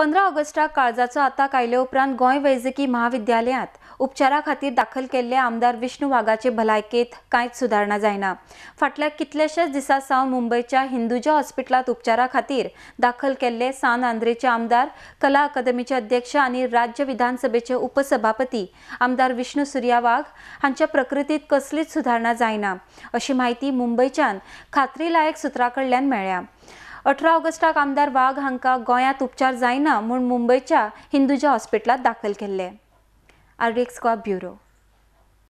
पंधरा ऑगस्टाक काळजाचो आता कायले उपरांत गोंय वैजकी महाविद्यालयांत उपचारा खातीर दाखल केल्ले आमदार विष्णू वाघाचे भलायकेंत कांयच सुदारणा जायना फाटल्या कितलेशेच दिसा सावन मुंबयच्या हिंदुजा हॉस्पिटलांत उपचारा खातीर दाखल केल्ले सान आंद्रेचे आमदार कला अकादमीचे अध्यक्ष आनी राज्य विधानसभेचे उपसभापती आमदार विष्णू सुर्या वाघ हांच्या प्रकृतीत कसलीच सुदारणा जायना अशी माहिती मुंबयच्यान खात्रीलायक सुत्रां कडल्यान मेळ्ळ्या अठरा ऑगस्टाक आमदार वाघ हांकां गोंयांत उपचार जायना म्हूण मुंबयच्या हिंदुजा हॉस्पिटलांत दाखल केले। R bureau